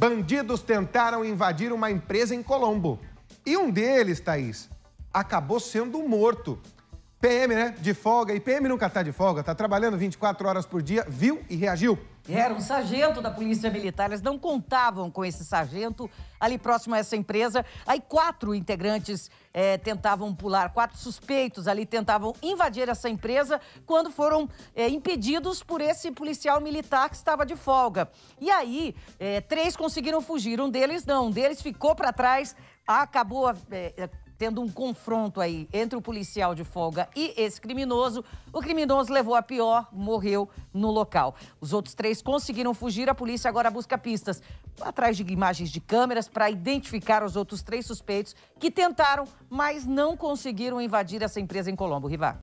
Bandidos tentaram invadir uma empresa em Colombo. E um deles, Thaís, acabou sendo morto PM, né? De folga. E PM nunca tá de folga, tá trabalhando 24 horas por dia, viu e reagiu. Era um sargento da Polícia Militar. Eles não contavam com esse sargento ali próximo a essa empresa. Aí quatro integrantes é, tentavam pular, quatro suspeitos ali tentavam invadir essa empresa quando foram é, impedidos por esse policial militar que estava de folga. E aí, é, três conseguiram fugir. Um deles não, um deles ficou para trás, acabou tendo um confronto aí entre o policial de folga e esse criminoso. O criminoso levou a pior, morreu no local. Os outros três conseguiram fugir, a polícia agora busca pistas atrás de imagens de câmeras para identificar os outros três suspeitos que tentaram, mas não conseguiram invadir essa empresa em Colombo. Rivar.